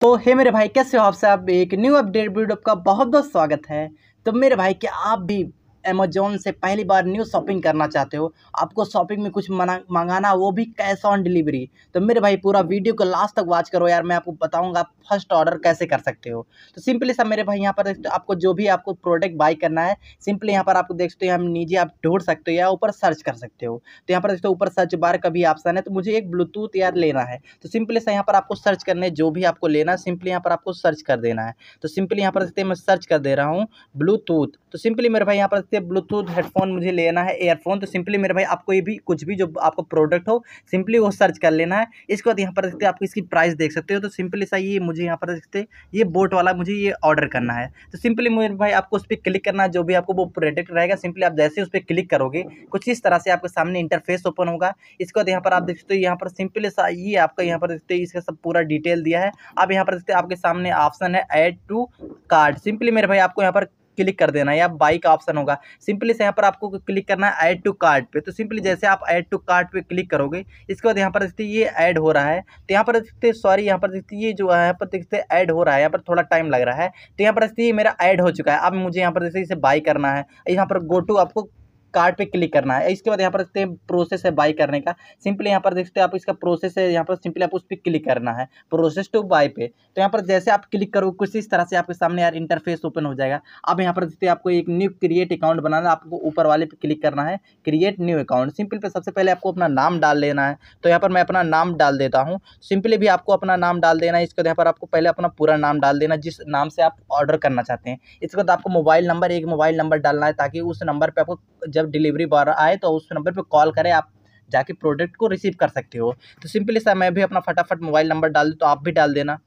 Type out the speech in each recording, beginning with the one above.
तो हे मेरे भाई कैसे हो आप सब एक न्यू अपडेट वीडियो का बहुत बहुत स्वागत है तो मेरे भाई क्या आप भी अमेजोन से पहली बार न्यू शॉपिंग करना चाहते हो आपको शॉपिंग में कुछ मंगाना वो भी कैश ऑन डिलीवरी तो मेरे भाई पूरा वीडियो को लास्ट तक वॉच करो यार मैं आपको बताऊंगा आप फर्स्ट ऑर्डर कैसे कर सकते हो तो सिंपली सब मेरे भाई यहाँ पर आपको जो भी आपको प्रोडक्ट बाई करना है सिंपली यहाँ पर आपको सकते हो हम नीचे आप ढूंढ सकते हो या ऊपर सर्च कर सकते हो तो यहाँ पर देखते हो ऊपर सर्च बार का भी ऑप्शन है तो मुझे एक ब्लूटूथ यार लेना है तो सिंपली सर यहाँ पर आपको सर्च करने जो भी आपको लेना है सिंपली यहाँ पर आपको सर्च कर देना है तो सिंपली यहाँ पर देखते मैं सर्च कर दे रहा हूँ ब्लूटूथ तो सिंपली मेरे भाई यहाँ पर देखते से ब्लूटूथ हेडफोन मुझे लेना है एयरफोन तो सिंपली मेरे भाई आपको ये भी कुछ भी जो आपको प्रोडक्ट हो सिंपली वो सर्च कर लेना है इसके बाद यहाँ पर देखते हैं आप इसकी प्राइस देख सकते हो तो सिंपली सा ये मुझे यहाँ पर देखते ये बोट वाला मुझे ये ऑर्डर करना है तो सिंपली मेरे भाई आपको उस पर क्लिक करना है जो भी आपको वो प्रोडक्ट रहेगा सिंपली आप जैसे उस पर क्लिक करोगे कुछ इस तरह से आपके सामने इंटरफेस ओपन होगा इसके बाद यहाँ पर आप देख सकते हो यहाँ पर सिंपली सा ये आपका यहाँ पर देखते इसका सब पूरा डिटेल दिया है आप यहाँ पर देखते आपके सामने ऑप्शन है एड टू कार्ड सिंपली मेरे भाई आपको यहाँ पर क्लिक कर देना है या बाई का ऑप्शन होगा सिंपली से यहाँ पर आपको क्लिक करना है ऐड टू कार्ट पे तो सिंपली जैसे आप ऐड टू कार्ट पे क्लिक करोगे इसके बाद यहाँ पर देखते ये ऐड हो रहा है तो यहाँ पर देखते सॉरी यहाँ पर देखते ये जो है यहाँ पर देखते ऐड हो रहा है यहाँ पर थोड़ा टाइम लग रहा है तो यहाँ पर देखते ये मेरा ऐड हो चुका है अब मुझे यहाँ पर देखते इसे बाई करना है यहाँ पर गो टू आपको कार्ड पे क्लिक करना है इसके बाद यहाँ पर देखते हैं प्रोसेस है बाई करने का सिंपली यहाँ पर देखते हैं आप इसका प्रोसेस है यहाँ पर सिंपली आप उस पर क्लिक करना है प्रोसेस टू बाई पे तो यहाँ पर जैसे आप क्लिक करो कुछ इस तरह से आपके सामने यार इंटरफेस ओपन हो जाएगा अब यहाँ पर देखते हैं आपको एक न्यू क्रिएट अकाउंट बनाना आपको ऊपर वाले पे क्लिक करना है क्रिएट न्यू अकाउंट सिंपल पर सबसे पहले आपको अपना नाम डाल लेना है तो यहाँ पर मैं अपना नाम डाल देता हूँ सिंपली भी आपको अपना नाम डाल देना है इसके बाद यहाँ पर आपको पहले अपना पूरा नाम डाल देना जिस नाम से आप ऑर्डर करना चाहते हैं इसके बाद आपको मोबाइल नंबर एक मोबाइल नंबर डालना है ताकि उस नंबर पर आपको जब डिलीवरी बॉय आए तो उस नंबर पर कॉल करें आप जाके प्रोडक्ट को रिसीव कर सकते हो तो सिंपली सर मैं भी अपना फटाफट मोबाइल नंबर डाल दूँ तो आप भी डाल देना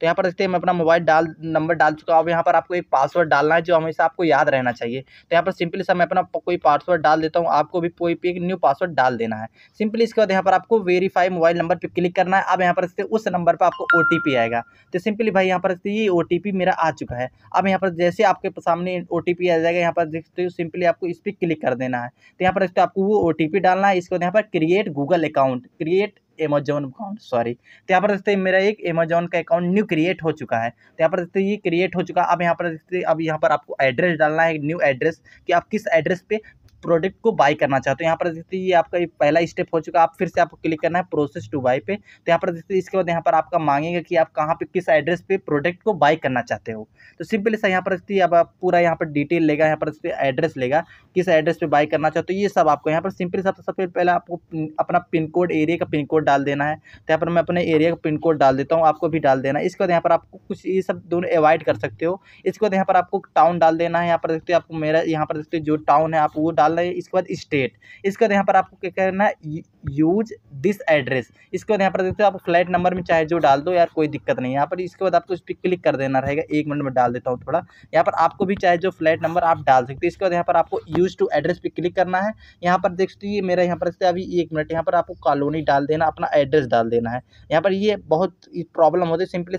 तो यहाँ पर देखते हैं मैं अपना मोबाइल डाल नंबर डाल चुका हूँ अब यहाँ पर आपको एक पासवर्ड डालना है जो हमेशा आपको याद रहना चाहिए तो यहाँ पर सिंपली सर मैं अपना कोई पासवर्ड डाल देता हूँ आपको भी कोई भी एक न्यू पासवर्ड डाल देना है सिंपली इसके बाद यहाँ पर आपको वेरीफाई मोबाइल नंबर पर क्लिक करना है अब यहाँ पर इससे उस नंबर पर आपको ओ आएगा तो सिंपली भाई यहाँ पर ये ओ मेरा आ चुका है अब यहाँ पर जैसे आपके सामने ओ आ जाएगा यहाँ पर देखते हो सिंपली आपको इस पर क्लिक कर देना है तो यहाँ पर आपको वो ओ डालना है इसके बाद यहाँ पर create Google account create Amazon account sorry तो यहाँ पर देखते हैं मेरा एक अमेजोन का अकाउंट न्यू क्रिएट हो चुका है तो यहाँ पर देखते ये क्रिएट हो चुका है अब यहाँ पर देखते अब यहाँ पर आपको एड्रेस डालना है न्यू एड्रेस कि आप किस एड्रेस पे प्रोडक्ट को बाई करना चाहते हो यहाँ पर देखते ये आपका पहला स्टेप हो चुका आप फिर से आपको क्लिक करना है प्रोसेस टू बाई पे तो यहाँ पर देखते इसके बाद यहाँ पर आपका मांगेगा कि आप कहाँ पे किस एड्रेस पे प्रोडक्ट को बाई करना चाहते हो तो सिंपली सा यहाँ पर देखते अब आप पूरा यहाँ पर डिटेल लेगा यहाँ पर एड्रेस लेगा किस एड्रेस पर बाई करना चाहते हो ये सब आपको यहाँ पर सिंपली सब सबसे पहले आपको अपना पिन कोड एरिया का पिन कोड डाल देना है तो यहाँ पर मैं अपने एरिया का पिन कोड डाल देता हूँ आपको भी डाल देना इसके बाद यहाँ पर आपको कुछ ये सब दोनों अवॉइड कर सकते हो इसके बाद यहाँ पर आपको टाउन डाल देना है यहाँ पर देखते आपको मेरा यहाँ पर देखते जो टाउन है आप वो डाल डालना है इसके बाद स्टेट इसके बाद यहाँ पर आपको क्या करना है यूज दिस एड्रेस इसके बाद यहाँ पर देखते हो आप फ्लैट नंबर में चाहे जो डाल दो यार कोई दिक्कत नहीं यहाँ पर इसके बाद आपको इस पर क्लिक कर देना रहेगा एक मिनट में डाल देता हूँ थोड़ा यहाँ पर आपको भी चाहे जो फ्लैट नंबर आप डाल सकते हो इसके बाद यहाँ पर आपको यूज टू एड्रेस पर क्लिक करना है यहाँ पर देख सकते मेरा यहाँ पर अभी एक मिनट यहाँ पर आपको कॉलोनी डाल देना अपना एड्रेस डाल देना है यहाँ पर ये बहुत प्रॉब्लम होती है सिंपली